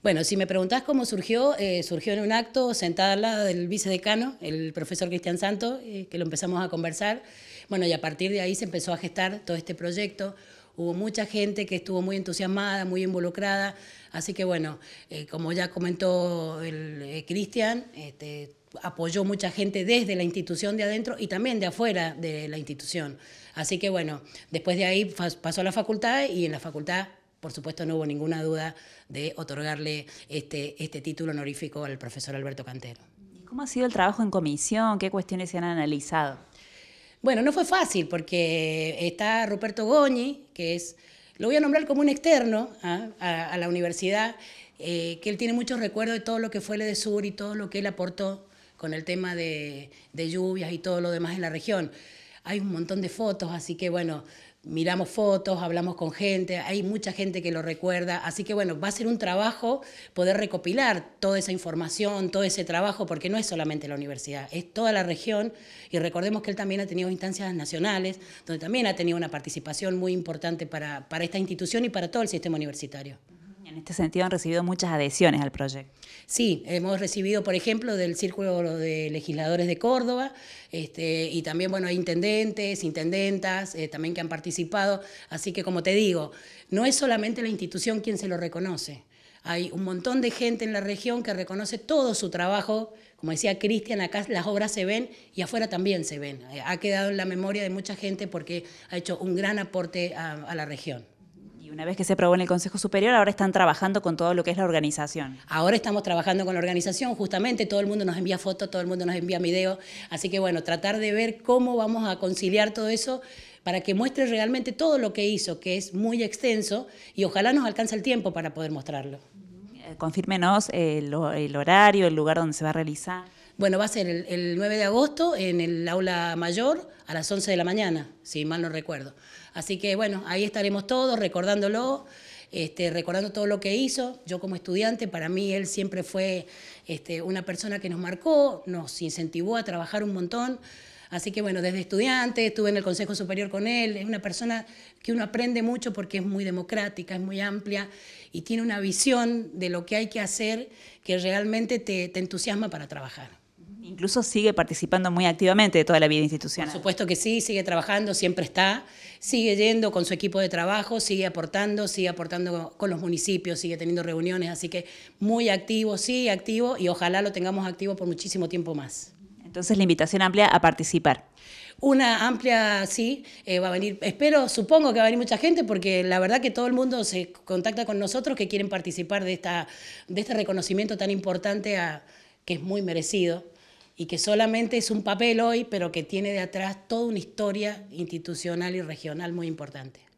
Bueno, si me preguntás cómo surgió, eh, surgió en un acto sentada al lado del vicedecano, el profesor Cristian Santos, eh, que lo empezamos a conversar. Bueno, y a partir de ahí se empezó a gestar todo este proyecto. Hubo mucha gente que estuvo muy entusiasmada, muy involucrada. Así que bueno, eh, como ya comentó el Cristian, este, apoyó mucha gente desde la institución de adentro y también de afuera de la institución. Así que bueno, después de ahí pasó a la facultad y en la facultad por supuesto, no hubo ninguna duda de otorgarle este, este título honorífico al profesor Alberto Cantero. cómo ha sido el trabajo en comisión? ¿Qué cuestiones se han analizado? Bueno, no fue fácil porque está Ruperto Goñi, que es, lo voy a nombrar como un externo ¿ah? a, la universidad, eh, que él tiene muchos recuerdos de todo lo que fue el EDESUR y todo lo que él aportó con el tema de, de lluvias y todo lo demás en la región. Hay un montón de fotos, así que bueno, miramos fotos, hablamos con gente, hay mucha gente que lo recuerda, así que bueno, va a ser un trabajo poder recopilar toda esa información, todo ese trabajo, porque no es solamente la universidad, es toda la región y recordemos que él también ha tenido instancias nacionales, donde también ha tenido una participación muy importante para, para esta institución y para todo el sistema universitario en este sentido han recibido muchas adhesiones al proyecto. Sí, hemos recibido, por ejemplo, del Círculo de Legisladores de Córdoba, este, y también, bueno, hay intendentes, intendentas, eh, también que han participado. Así que, como te digo, no es solamente la institución quien se lo reconoce. Hay un montón de gente en la región que reconoce todo su trabajo. Como decía Cristian, acá las obras se ven y afuera también se ven. Eh, ha quedado en la memoria de mucha gente porque ha hecho un gran aporte a la región. Y una vez que se aprobó en el Consejo Superior, ahora están trabajando con todo lo que es la organización. Ahora estamos trabajando con la organización, justamente todo el mundo nos envía fotos, todo el mundo nos envía videos, así que bueno, tratar de ver cómo vamos a conciliar todo eso para que muestre realmente todo lo que hizo, que es muy extenso, y ojalá nos alcance el tiempo para poder mostrarlo. Eh, confírmenos el, eh, el horario, el lugar donde se va a realizar. Bueno, va a ser el, 9 de agosto en el aula mayor a las 11 de la mañana, si mal no recuerdo. Así que bueno, ahí estaremos todos recordándolo, este, recordando todo lo que hizo. Yo como estudiante, para mí él siempre fue este, una persona que nos marcó, nos incentivó a trabajar un montón. Así que bueno, desde estudiante, estuve en el Consejo Superior con él, es una persona que uno aprende mucho porque es muy democrática, es muy amplia y tiene una visión de lo que hay que hacer que realmente te entusiasma para trabajar. Incluso sigue participando muy activamente de toda la vida institucional. Por supuesto que sí, sigue trabajando, siempre está, sigue yendo con su equipo de trabajo, sigue aportando, sigue aportando con los municipios, sigue teniendo reuniones, así que muy activo, sí, activo y ojalá lo tengamos activo por muchísimo tiempo más. Entonces la invitación amplia a participar. Una amplia, sí, eh, va a venir, espero, supongo que va a venir mucha gente porque la verdad que todo el mundo se contacta con nosotros que quieren participar de, esta, de este reconocimiento tan importante que es muy merecido y que solamente es un papel hoy, pero que tiene de atrás toda una historia institucional y regional muy importante.